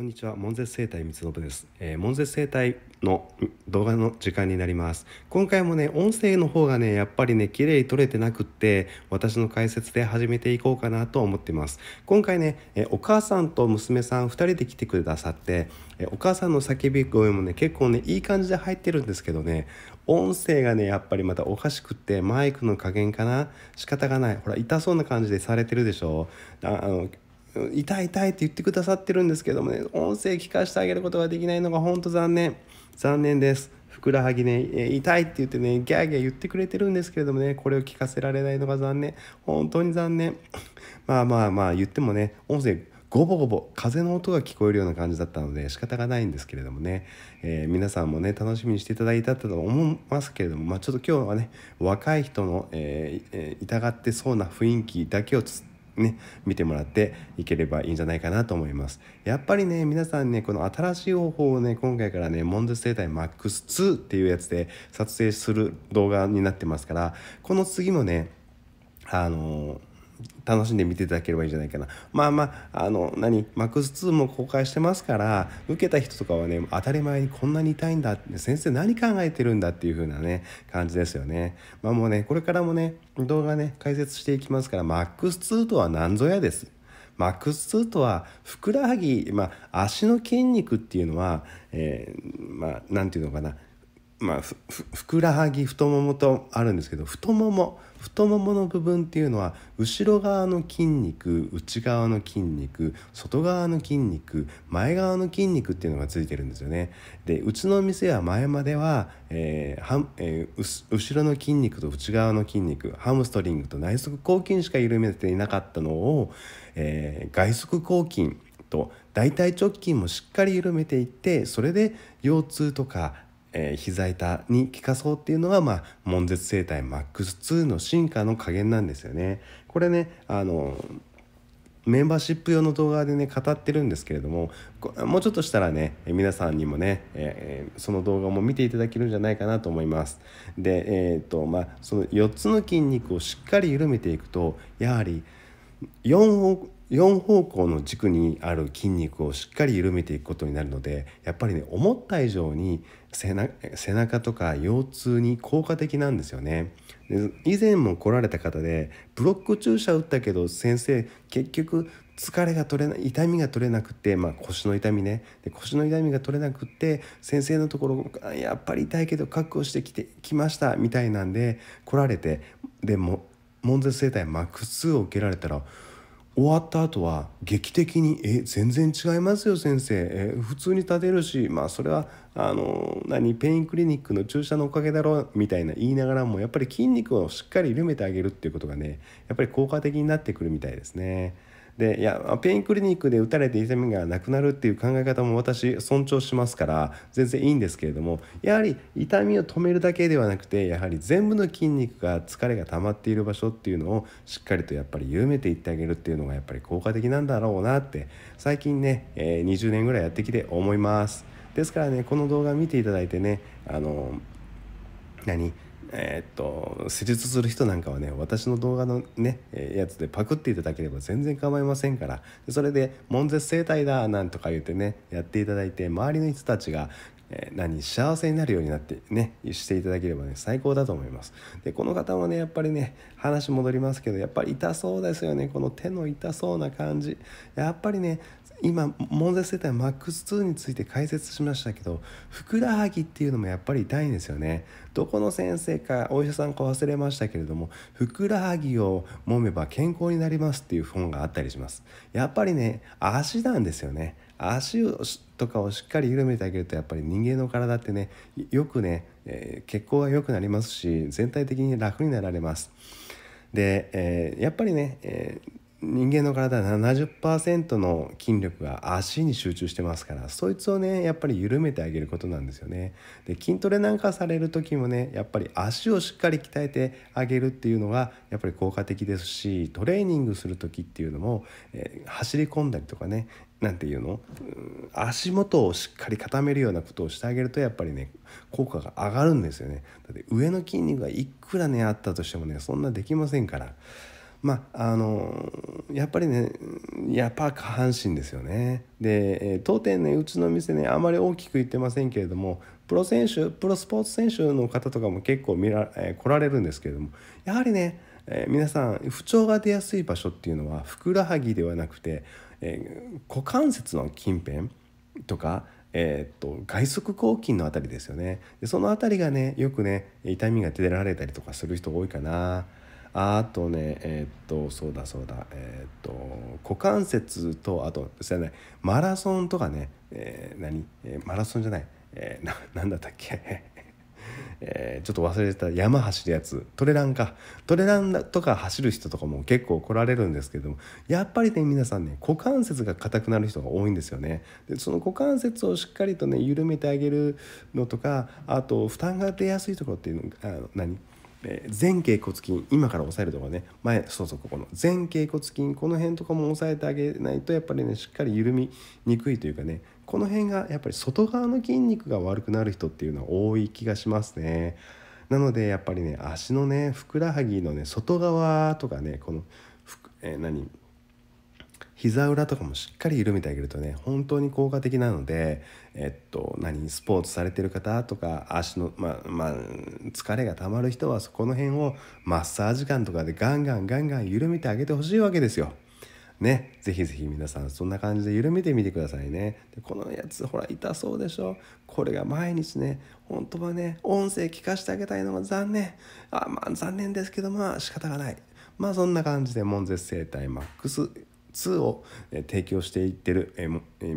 こんにちは、門絶生態三信です。えー、門前生態の動画の時間になります。今回もね、音声の方がね、やっぱりね、綺麗に撮れてなくって、私の解説で始めていこうかなと思ってます。今回ね、えー、お母さんと娘さん2人で来てくださって、えー、お母さんの叫び声もね、結構ね、いい感じで入ってるんですけどね、音声がね、やっぱりまたおかしくって、マイクの加減かな仕方がない。ほら、痛そうな感じでされてるでしょあの痛い痛いって言ってくださってるんですけどもね音声聞かせてあげることができないのが本当残念残念ですふくらはぎね痛いって言ってねギャーギャー言ってくれてるんですけれどもねこれを聞かせられないのが残念本当に残念まあまあまあ言ってもね音声ゴボゴボ風の音が聞こえるような感じだったので仕方がないんですけれどもね、えー、皆さんもね楽しみにしていただいたと思いますけれども、まあ、ちょっと今日はね若い人の、えー、痛がってそうな雰囲気だけをてね、見てもらっていければいいんじゃないかなと思います。やっぱりね、皆さんね、この新しい方法をね、今回からね、モンズ生態 MAX2 っていうやつで撮影する動画になってますから、この次もね、あのー楽しんで見ていただければいいんじゃないかな。まあまあ、あの、何、MAX2 も公開してますから、受けた人とかはね、当たり前にこんなに痛いんだ、先生何考えてるんだっていう風なね、感じですよね。まあもうね、これからもね、動画ね、解説していきますから、MAX2 とは何ぞやです。MAX2 とはふくらはぎ、まあ、足の筋肉っていうのは、えー、まあ、て言うのかなまあ、ふくらはぎ太ももとあるんですけど太もも太ももの部分っていうのは後ろ側の筋肉内側の筋肉外側の筋肉前側の筋肉っていうのがついてるんですよね。でうちの店は前までは,、えーはえー、後ろの筋肉と内側の筋肉ハムストリングと内側抗筋しか緩めていなかったのを、えー、外側抗筋と大腿直筋もしっかり緩めていってそれで腰痛とかえー、膝板に効かそうっていうのが、まあ、悶絶生態 MAX2 の進化の加減なんですよね。これねあのメンバーシップ用の動画でね語ってるんですけれどももうちょっとしたらね皆さんにもね、えー、その動画も見ていただけるんじゃないかなと思いますでえー、っとまあその4つの筋肉をしっかり緩めていくとやはり4を4方向の軸にある筋肉をしっかり緩めていくことになるのでやっぱりね思った以上に背中とか腰痛に効果的なんですよねで以前も来られた方でブロック注射打ったけど先生結局疲れが取れない痛みが取れなくて、まあ、腰の痛みねで腰の痛みが取れなくって先生のところやっぱり痛いけど覚悟してきてきましたみたいなんで来られてでも門絶整体マックスを受けられたら終わった後は劇的に「え全然違いますよ先生え普通に立てるしまあそれはあの何ペインクリニックの注射のおかげだろ」みたいな言いながらもやっぱり筋肉をしっかり緩めてあげるっていうことがねやっぱり効果的になってくるみたいですね。でいやペインクリニックで打たれて痛みがなくなるっていう考え方も私尊重しますから全然いいんですけれどもやはり痛みを止めるだけではなくてやはり全部の筋肉が疲れが溜まっている場所っていうのをしっかりとやっぱり緩めていってあげるっていうのがやっぱり効果的なんだろうなって最近ね、え20年ぐらいやってきて思います。ですからねこの動画見ていただいてねあの何えー、っと施術する人なんかはね私の動画のねやつでパクっていただければ全然構いませんからそれで「悶絶生態だ」なんとか言ってねやっていただいて周りの人たちがえ何幸せになるようになってねしていただければね最高だと思いますでこの方もねやっぱりね話戻りますけどやっぱり痛そうですよねこの手の痛そうな感じやっぱりね今悶絶世帯 MAX2 について解説しましたけどふくらはぎっていうのもやっぱり痛いんですよねどこの先生かお医者さんか忘れましたけれどもふくらはぎを揉めば健康になりますっていう本があったりしますやっぱりね足なんですよね足とかをしっかり緩めてあげるとやっぱり人間の体ってねよくね、えー、血行が良くなりますし全体的に楽になられます。で、えー、やっぱりね、えー人間の体70%の筋力が足に集中してますからそいつをねやっぱり緩めてあげることなんですよねで筋トレなんかされる時もねやっぱり足をしっかり鍛えてあげるっていうのがやっぱり効果的ですしトレーニングする時っていうのも、えー、走り込んだりとかね何て言うの足元をしっかり固めるようなことをしてあげるとやっぱりね効果が上がるんですよねだって上の筋肉がいくらねあったとしてもねそんなできませんからまあのやっぱりねやっぱ下半身ですよね。で当店ねうちの店ねあまり大きく言ってませんけれどもプロ選手プロスポーツ選手の方とかも結構見ら、え来られるんですけれどもやはりね、え皆さん不調が出やすい場所っていうのはふくらはぎではなくて、え股関節の近辺とかえー、っと外側抗筋の辺りですよねでその辺りがねよくね痛みが出られたりとかする人多いかな。あとねえー、っとそうだそうだえー、っと股関節とあとですねマラソンとかね、えー、何、えー、マラソンじゃない、えー、ななんだったっけ えー、ちょっと忘れてた山走るやつトレランかトレランとか走る人とかも結構来られるんですけどもやっぱりね皆さんね股関節が硬くなる人が多いんですよねでその股関節をしっかりとね緩めてあげるのとかあと負担が出やすいところっていうのあ何えー、前脛骨筋今から押さえるとかね前そうそうここの前脛骨筋この辺とかも押さえてあげないとやっぱりねしっかり緩みにくいというかねこの辺がやっぱり外側の筋肉が悪くなる人っていうのは多い気がしますね。なのでやっぱりね足のねふくらはぎのね外側とかねこのふ、えー、何膝裏とかもしっかり緩めてあげるとね本当に効果的なので、えっと、何スポーツされてる方とか足の、まあまあ、疲れがたまる人はそこの辺をマッサージ感とかでガンガンガンガン緩めてあげてほしいわけですよ。ね、ぜひぜひ皆さんそんな感じで緩めてみてくださいねでこのやつほら痛そうでしょこれが毎日ね本当はね音声聞かせてあげたいのが残念あまあ残念ですけどまあ仕方がないまあそんな感じで門絶生態マックス2を提供していってる、え節生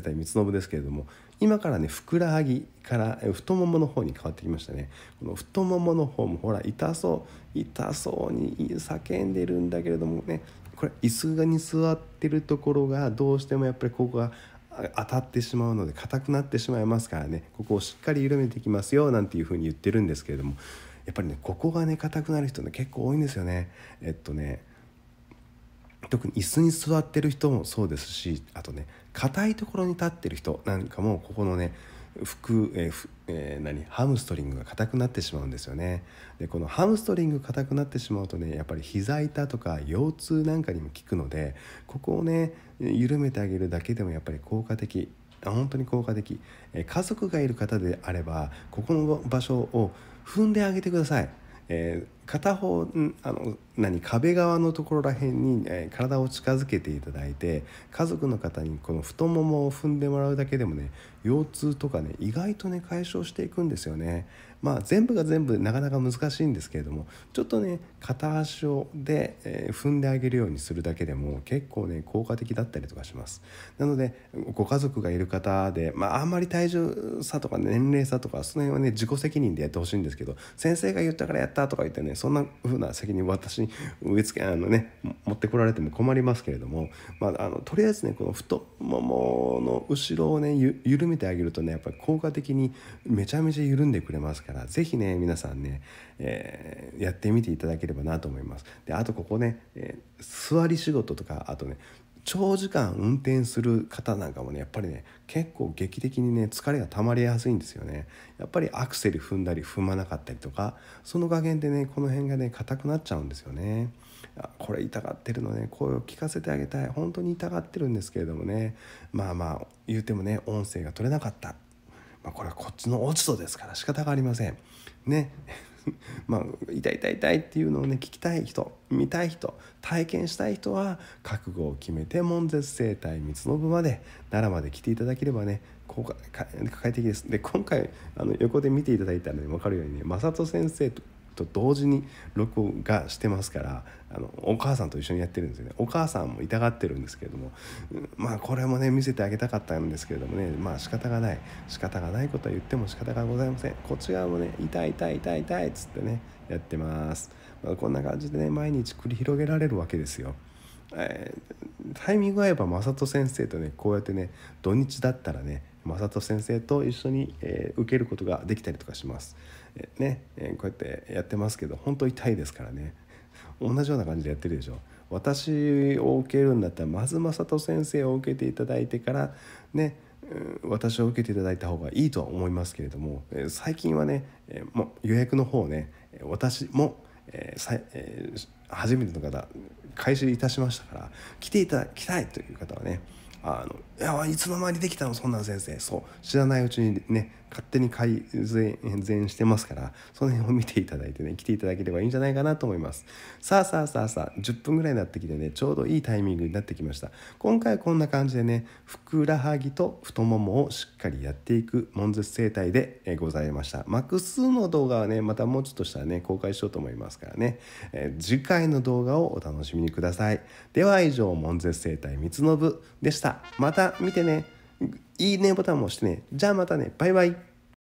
態三つ信ですけれども今からねふくらはぎから太ももの方に変わってきましたねこの太ももの方もほら痛そう痛そうに叫んでるんだけれどもねこれ椅子に座ってるところがどうしてもやっぱりここが当たってしまうので硬くなってしまいますからねここをしっかり緩めていきますよなんていうふうに言ってるんですけれどもやっぱりねここがね硬くなる人ね結構多いんですよねえっとね特に椅子に座ってる人もそうですしあとね硬いところに立ってる人なんかもここのね服えーえー、何ハムストリングが硬くなってしまうんですよねでこのハムストリング硬くなってしまうとねやっぱり膝痛とか腰痛なんかにも効くのでここをね緩めてあげるだけでもやっぱり効果的本当に効果的、えー、家族がいる方であればここの場所を踏んであげてください、えー片方あの何壁側のところらへんに、えー、体を近づけていただいて家族の方にこの太ももを踏んでもらうだけでもね腰痛とかね意外とね解消していくんですよね。まあ全部が全部なかなか難しいんですけれどもちょっとね片足をで、えー、踏んであげるようにするだけでも結構ね効果的だったりとかします。なのでご家族がいる方で、まあ、あんまり体重差とか年齢差とかその辺はね自己責任でやってほしいんですけど先生が言ったからやったとか言ってねそんな風な責任私に植え付けあのね持ってこられても困りますけれども、まあ、あのとりあえずねこの太ももの後ろをね緩めてあげるとねやっぱり効果的にめちゃめちゃ緩んでくれますから是非ね皆さんね、えー、やってみていただければなと思います。であとここね、えー、座り仕事とかあとね長時間運転する方なんかもねやっぱりね結構劇的にね疲れが溜まりやすいんですよねやっぱりアクセル踏んだり踏まなかったりとかその加減でねこの辺がね硬くなっちゃうんですよねこれ痛がってるのね声を聞かせてあげたい本当に痛がってるんですけれどもねまあまあ言うてもね音声が取れなかったまあ、これはこっちの落ち度ですから仕方がありません。ね、まあ、痛い痛い痛いっていうのをね聞きたい人見たい人体験したい人は覚悟を決めて悶絶生態三つの部まで奈良まで来ていただければね効果快適ですで今回あの横で見ていただいたので分かるようにね正人先生とと同時に録画してますからあのお母さんと一緒にやってるんですよねお母さんも痛がってるんですけれども、ん、まあこれもね見せてあげたかったんですけれどもねまあ仕方がない仕方がないことは言っても仕方がございませんこっち側もね痛い痛い痛い痛いっつってねやってます、まあ、こんな感じでね毎日繰り広げられるわけですよえタイミング合えば正人先生とねこうやってね土日だったらね正人先生と一緒に、えー、受けることができたりとかします。えー、ね、えー、こうやってやってますけど本当痛いですからね 同じような感じでやってるでしょ。私を受けるんだったらまず正人先生を受けていただいてからね私を受けていただいた方がいいとは思いますけれども最近はねもう予約の方ね私もえ初めての方開始いたしましたから来ていただきたいという方はねあのいやいつの間にできたのそんなん先生そう知らないうちにね勝手に改善してますからその辺を見ていただいてね来ていただければいいんじゃないかなと思いますさあさあさあさあ10分ぐらいになってきてねちょうどいいタイミングになってきました今回こんな感じでねふくらはぎと太ももをしっかりやっていく悶絶生態でございましたマックスの動画はねまたもうちょっとしたらね公開しようと思いますからね、えー、次回の動画をお楽しみにくださいでは以上悶絶生態三つの部でしたまた見てねいいねボタンも押してね。じゃあまたね。バイバイ。